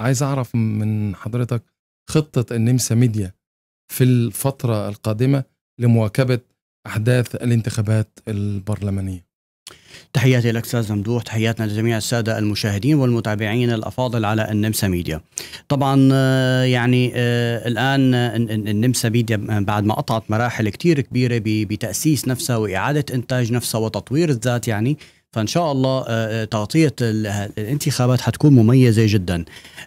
عايز اعرف من حضرتك خطه النمسا ميديا في الفتره القادمه لمواكبه احداث الانتخابات البرلمانيه تحياتي لك استاذ ممدوح تحياتنا لجميع الساده المشاهدين والمتابعين الافاضل على النمسا ميديا طبعا آه، يعني آه، الان آه، النمسا ميديا بعد ما قطعت مراحل كثير كبيره بتاسيس نفسها واعاده انتاج نفسها وتطوير الذات يعني فان شاء الله آه، آه، تغطيه الانتخابات حتكون مميزه جدا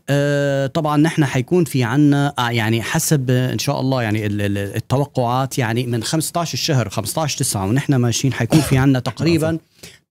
آه، طبعا نحن حيكون في عنا يعني حسب ان شاء الله يعني التوقعات يعني من 15 الشهر 15 9 ونحن ماشيين حيكون في عنا تقريبا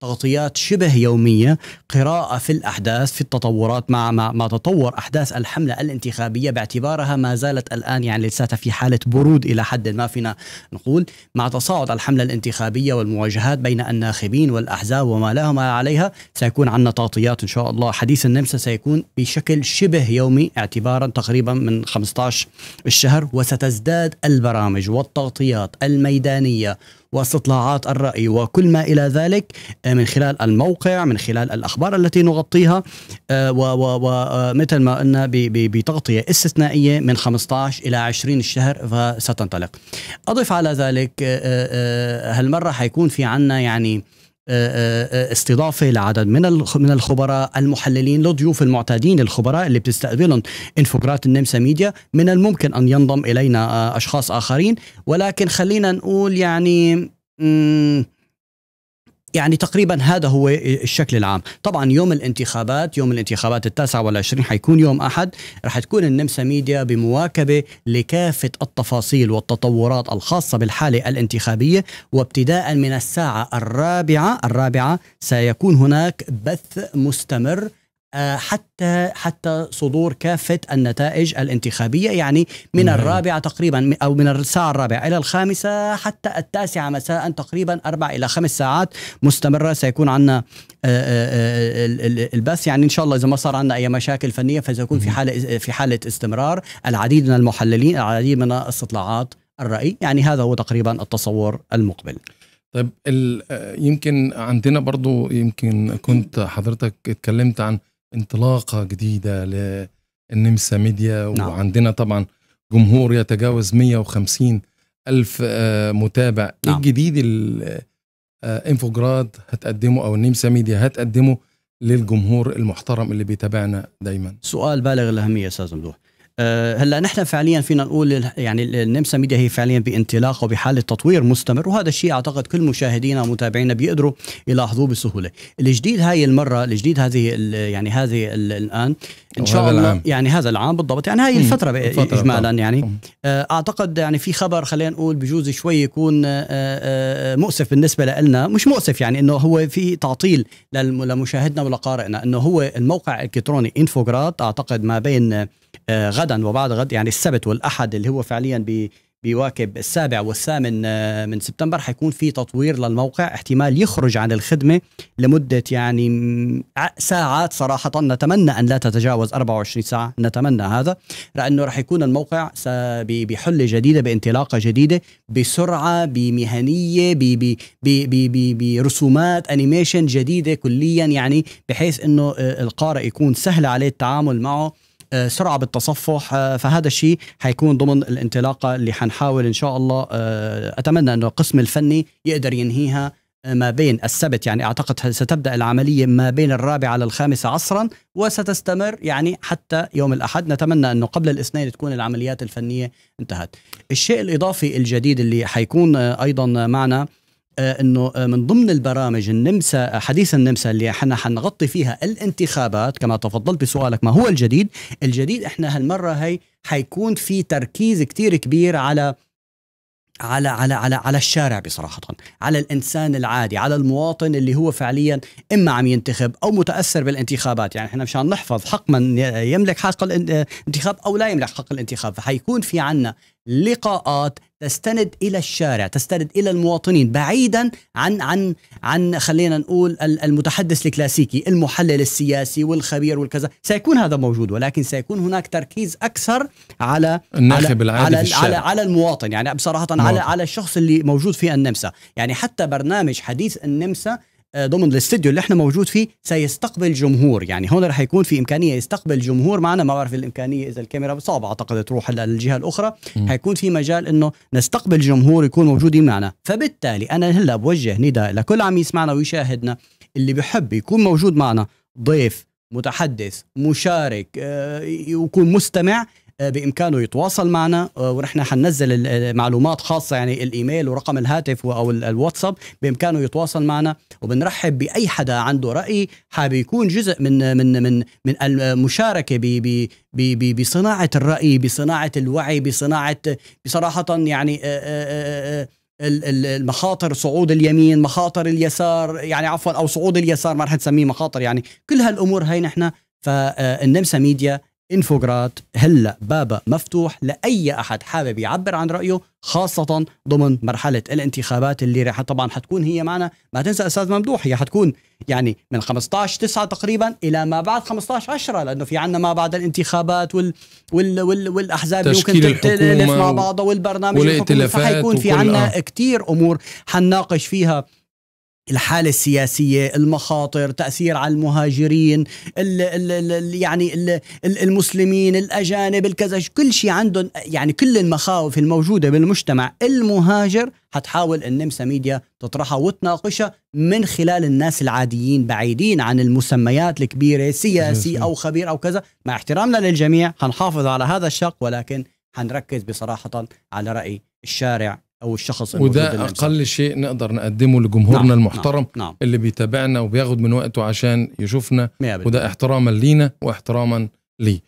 تغطيات شبه يومية قراءة في الأحداث في التطورات مع, ما تطور أحداث الحملة الانتخابية باعتبارها ما زالت الآن يعني لساتها في حالة برود إلى حد ما فينا نقول مع تصاعد الحملة الانتخابية والمواجهات بين الناخبين والأحزاب وما لها ما عليها سيكون عندنا تغطيات إن شاء الله حديث النمسا سيكون بشكل شبه يومي اعتبارا تقريبا من 15 الشهر وستزداد البرامج والتغطيات الميدانية واستطلاعات الرأي وكل ما إلى ذلك آه، من خلال الموقع من خلال الأخبار التي نغطيها آه، ومثل آه، ما قلنا بتغطية استثنائية من 15 إلى 20 الشهر فستنطلق أضف على ذلك هالمرة حيكون في عنا يعني استضافه لعدد من من الخبراء المحللين لضيوف المعتادين الخبراء اللي بتستقبلهم انفوجرات النمسا ميديا من الممكن ان ينضم الينا آه، اشخاص اخرين ولكن خلينا نقول يعني يعني تقريبا هذا هو الشكل العام طبعا يوم الانتخابات يوم الانتخابات التاسعة والعشرين حيكون يوم أحد رح تكون النمسا ميديا بمواكبة لكافة التفاصيل والتطورات الخاصة بالحالة الانتخابية وابتداء من الساعة الرابعة الرابعة سيكون هناك بث مستمر آه، حتى حتى صدور كافة النتائج الانتخابية يعني من نعم. الرابعة تقريبا أو من الساعة الرابعة إلى الخامسة حتى التاسعة مساء تقريبا أربع إلى خمس ساعات مستمرة سيكون عندنا آه، آه، البث يعني إن شاء الله إذا ما صار عندنا أي مشاكل فنية فسيكون في حالة في حالة استمرار العديد من المحللين العديد من استطلاعات الرأي يعني هذا هو تقريبا التصور المقبل طيب يمكن عندنا برضو يمكن كنت حضرتك اتكلمت عن انطلاقه جديده للنمسا ميديا نعم. وعندنا طبعا جمهور يتجاوز 150 ألف آه، متابع إيه نعم. الجديد الانفوجراد آه، هتقدمه أو النمسا ميديا هتقدمه للجمهور المحترم اللي بيتابعنا دايما سؤال بالغ الأهمية أستاذ ممدوح آه، هلا نحن فعليا فينا نقول يعني النمسا ميديا هي فعليا بانطلاق وبحاله تطوير مستمر وهذا الشيء اعتقد كل مشاهدينا ومتابعينا بيقدروا يلاحظوه بسهوله. الجديد هاي المره الجديد هذه يعني هذه الان ان شاء الله العام. يعني هذا العام بالضبط يعني هاي الفتره اجمالا يعني آه، اعتقد يعني في خبر خلينا نقول بجوز شوي يكون آه، آه، مؤسف بالنسبه لنا مش مؤسف يعني انه هو في تعطيل لمشاهدنا ولقارئنا انه هو الموقع الالكتروني انفوجراد اعتقد ما بين غدا وبعد غد يعني السبت والاحد اللي هو فعليا ب بيواكب السابع والثامن آه، من سبتمبر حيكون في تطوير للموقع احتمال يخرج عن الخدمة لمدة يعني ساعات صراحة نتمنى أن لا تتجاوز 24 ساعة نتمنى هذا لأنه رح يكون الموقع بحلة جديدة بانطلاقة جديدة بسرعة بمهنية برسومات أنيميشن جديدة كليا يعني بحيث أنه آه، القارئ يكون سهل عليه التعامل معه آه، سرعه بالتصفح آه، فهذا الشيء حيكون ضمن الانطلاقه اللي حنحاول ان شاء الله آه، اتمنى انه القسم الفني يقدر ينهيها ما بين السبت يعني اعتقد ستبدا العمليه ما بين الرابعه على عصرا وستستمر يعني حتى يوم الاحد نتمنى انه قبل الاثنين تكون العمليات الفنيه انتهت. الشيء الاضافي الجديد اللي حيكون ايضا معنا آه، انه آه، من ضمن البرامج النمسا آه، حديث النمسا اللي احنا حنغطي فيها الانتخابات كما تفضلت بسؤالك ما هو الجديد؟ الجديد احنا هالمره هي حيكون في تركيز كتير كبير على على على على على الشارع بصراحة على الإنسان العادي على المواطن اللي هو فعليا إما عم ينتخب أو متأثر بالانتخابات يعني إحنا مشان نحفظ حق من يملك حق الانتخاب أو لا يملك حق الانتخاب فحيكون في عنا لقاءات تستند الى الشارع تستند الى المواطنين بعيدا عن عن عن خلينا نقول المتحدث الكلاسيكي المحلل السياسي والخبير والكذا سيكون هذا موجود ولكن سيكون هناك تركيز اكثر على الناخب على على, في على على المواطن يعني بصراحه مواطن. على نعم. على الشخص اللي موجود في النمسا يعني حتى برنامج حديث النمسا آه، ضمن الاستديو اللي احنا موجود فيه سيستقبل جمهور يعني هون رح يكون في امكانيه يستقبل جمهور معنا ما بعرف الامكانيه اذا الكاميرا صعبة اعتقد تروح هلا للجهه الاخرى م. حيكون في مجال انه نستقبل جمهور يكون موجودين معنا فبالتالي انا هلا بوجه نداء لكل عم يسمعنا ويشاهدنا اللي بحب يكون موجود معنا ضيف متحدث مشارك آه، يكون مستمع آه، بامكانه يتواصل معنا آه، ونحن حننزل المعلومات آه، خاصه يعني الايميل ورقم الهاتف او الواتساب بامكانه يتواصل معنا وبنرحب باي حدا عنده راي حابب يكون جزء من من من من المشاركه ب بصناعه الراي بصناعه الوعي بصناعه بصراحه يعني المخاطر صعود اليمين مخاطر اليسار يعني عفوا او صعود اليسار ما رح تسميه مخاطر يعني كل هالامور هي نحن فالنمسا ميديا انفوجرات هلا بابا مفتوح لاي احد حابب يعبر عن رايه خاصه ضمن مرحله الانتخابات اللي راح طبعا حتكون هي معنا ما تنسى استاذ ممدوح هي حتكون يعني من 15 9 تقريبا الى ما بعد 15 10 لانه في عندنا ما بعد الانتخابات وال وال وال والاحزاب ممكن تلف مع بعضها والبرنامج والائتلافات فحيكون في عندنا آه. كثير امور حنناقش فيها الحالة السياسية المخاطر تأثير على المهاجرين الـ الـ الـ يعني الـ المسلمين الأجانب الكذا كل شيء عندهم يعني كل المخاوف الموجودة بالمجتمع المهاجر حتحاول النمسا ميديا تطرحها وتناقشها من خلال الناس العاديين بعيدين عن المسميات الكبيرة سياسي أو خبير أو كذا مع احترامنا للجميع حنحافظ على هذا الشق ولكن حنركز بصراحة على رأي الشارع او الشخص وده اقل شيء نقدر نقدمه لجمهورنا نعم المحترم نعم نعم اللي بيتابعنا وبياخد من وقته عشان يشوفنا وده احتراما لينا واحتراما ليه